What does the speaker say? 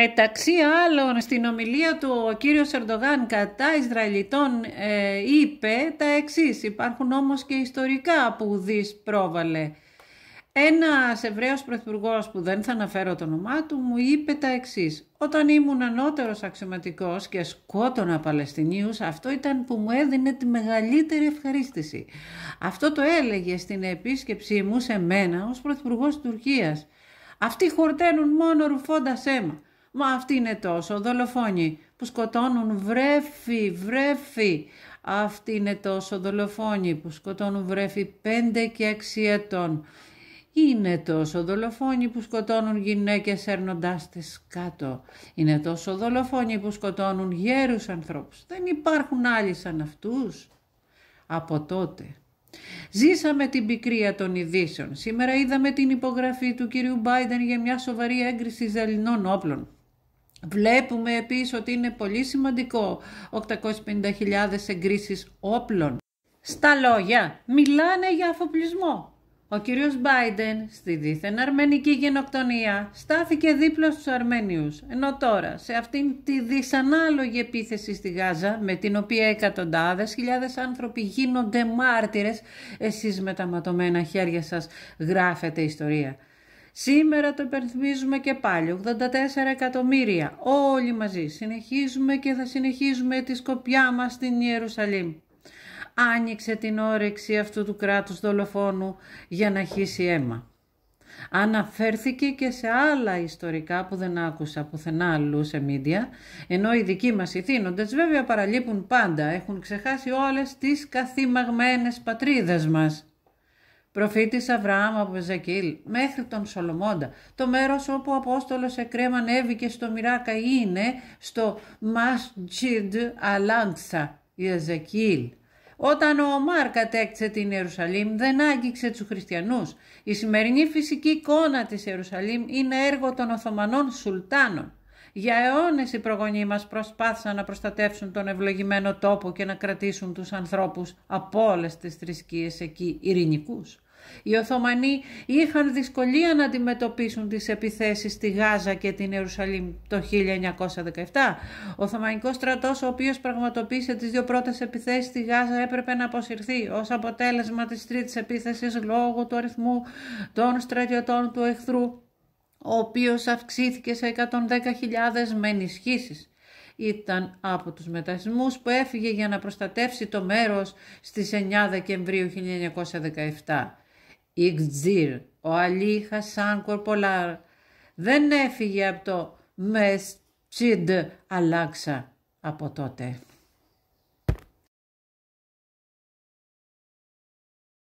Μεταξύ άλλων στην ομιλία του ο κύριος Ερντογάν κατά Ισραηλιτών ε, είπε τα εξής, υπάρχουν όμως και ιστορικά που δεις πρόβαλε. Ένας Εβραίος Πρωθυπουργός που δεν θα αναφέρω το όνομά του μου είπε τα εξής. Όταν ήμουν ανώτερος αξιωματικός και σκότωνα Παλαιστινίους αυτό ήταν που μου έδινε τη μεγαλύτερη ευχαρίστηση. Αυτό το έλεγε στην επίσκεψή μου σε μένα ως Πρωθυπουργός Τουρκίας. Αυτοί χορταίνουν μόνο ρουφώντας αίμα. Μα αυτοί είναι τόσο δολοφόνοι που σκοτώνουν βρέφη, βρέφη. Αυτοί είναι τόσο δολοφόνοι που σκοτώνουν βρέφη 5 και 6 ετών. Είναι τόσο δολοφόνοι που σκοτώνουν γυναίκες έρνοντάς τις κάτω. Είναι τόσο δολοφόνοι που σκοτώνουν γέρους ανθρώπους. Δεν υπάρχουν άλλοι σαν αυτούς. Από τότε. Ζήσαμε την πικρία των ειδήσεων. Σήμερα είδαμε την υπογραφή του κυρίου Μπάιντεν για μια σοβαρή έγκριση ζελινών όπλων. Βλέπουμε επίσης ότι είναι πολύ σημαντικό 850.000 εγκρίσεις όπλων. Στα λόγια, μιλάνε για αφοπλισμό. Ο κύριος Μπάιντεν στη δίθεν αρμενική γενοκτονία στάθηκε δίπλα στους Αρμένιους, ενώ τώρα σε αυτήν τη δυσανάλογη επίθεση στη Γάζα, με την οποία εκατοντάδες χιλιάδες άνθρωποι γίνονται μάρτυρες, εσείς με τα ματωμένα χέρια σας γράφετε ιστορία. Σήμερα το υπενθυμίζουμε και πάλι, 84 εκατομμύρια, όλοι μαζί. Συνεχίζουμε και θα συνεχίζουμε τη σκοπιά μας στην Ιερουσαλήμ. Άνοιξε την όρεξη αυτού του κράτους δολοφόνου για να χύσει αίμα. Αναφέρθηκε και σε άλλα ιστορικά που δεν άκουσα πουθενά αλλού σε μίντια, ενώ οι δικοί μας ηθήνοντες βέβαια παραλείπουν πάντα, έχουν ξεχάσει όλες τις καθημαγμένες πατρίδες μας προφήτης Αβραάμ από Ζακίλ μέχρι τον Σολομώντα. Το μέρος όπου ο Απόστολος Εκρέμ έβηκε στο Μυράκα είναι στο Μαστζιντ Αλάντσα, Ιεζεκίλ. Όταν ο Ομάρ κατέκτησε την Ιερουσαλήμ δεν άγγιξε τους χριστιανούς. Η σημερινή φυσική εικόνα της Ιερουσαλήμ είναι έργο των Οθωμανών Σουλτάνων. Για αιώνες οι προγονείς μας προσπάθησαν να προστατεύσουν τον ευλογημένο τόπο και να κρατήσουν τους ανθρώπους από όλες τις θρησκείες εκεί ειρηνικούς. Οι Οθωμανοί είχαν δυσκολία να αντιμετωπίσουν τις επιθέσεις στη Γάζα και την Ιερουσαλήμ το 1917. Ο Οθωμανικός στρατός, ο οποίος πραγματοποίησε τις δύο πρώτες επιθέσεις στη Γάζα, έπρεπε να αποσυρθεί ως αποτέλεσμα της τρίτης επίθεσης λόγω του αριθμού των στρατιωτών του εχθρού ο οποίος αυξήθηκε σε 110.000 με ενισχύσεις. Ήταν από τους μετασμούς που έφυγε για να προστατεύσει το μέρος στις 9 Δεκεμβρίου 1917. Ιξτζίρ, ο Αλή Χασάν Κορπολάρ, δεν έφυγε από το Μεστσιντ Αλάξα από τότε.